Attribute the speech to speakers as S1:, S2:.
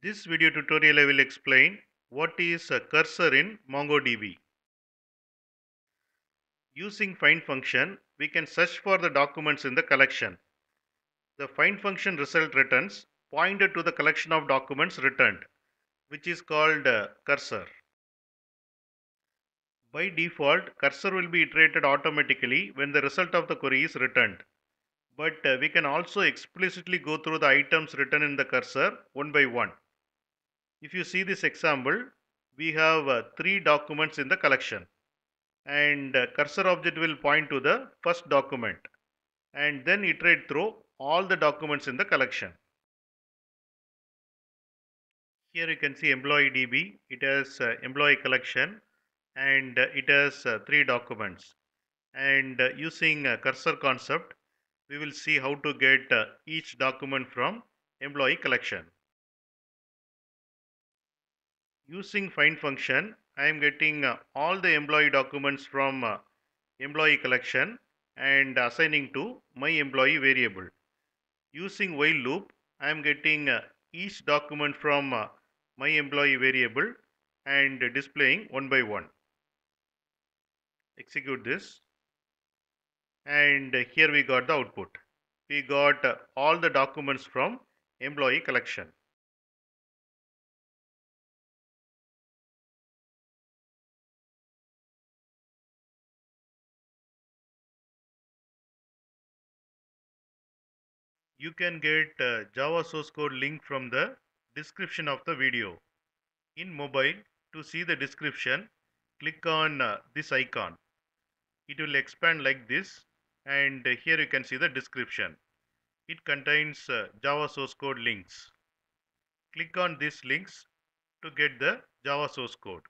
S1: This video tutorial I will explain what is a cursor in MongoDB. Using find function, we can search for the documents in the collection. The find function result returns pointer to the collection of documents returned, which is called uh, cursor. By default, cursor will be iterated automatically when the result of the query is returned. But uh, we can also explicitly go through the items written in the cursor one by one. If you see this example, we have uh, three documents in the collection and uh, cursor object will point to the first document and then iterate through all the documents in the collection. Here you can see employee DB, it has uh, employee collection and uh, it has uh, three documents and uh, using cursor concept we will see how to get each document from employee collection using find function I am getting uh, all the employee documents from uh, employee collection and assigning to my employee variable. Using while loop I am getting uh, each document from uh, my employee variable and displaying one by one. Execute this and here we got the output. We got uh, all the documents from employee collection. you can get uh, Java source code link from the description of the video. In mobile, to see the description, click on uh, this icon. It will expand like this and here you can see the description. It contains uh, Java source code links. Click on these links to get the Java source code.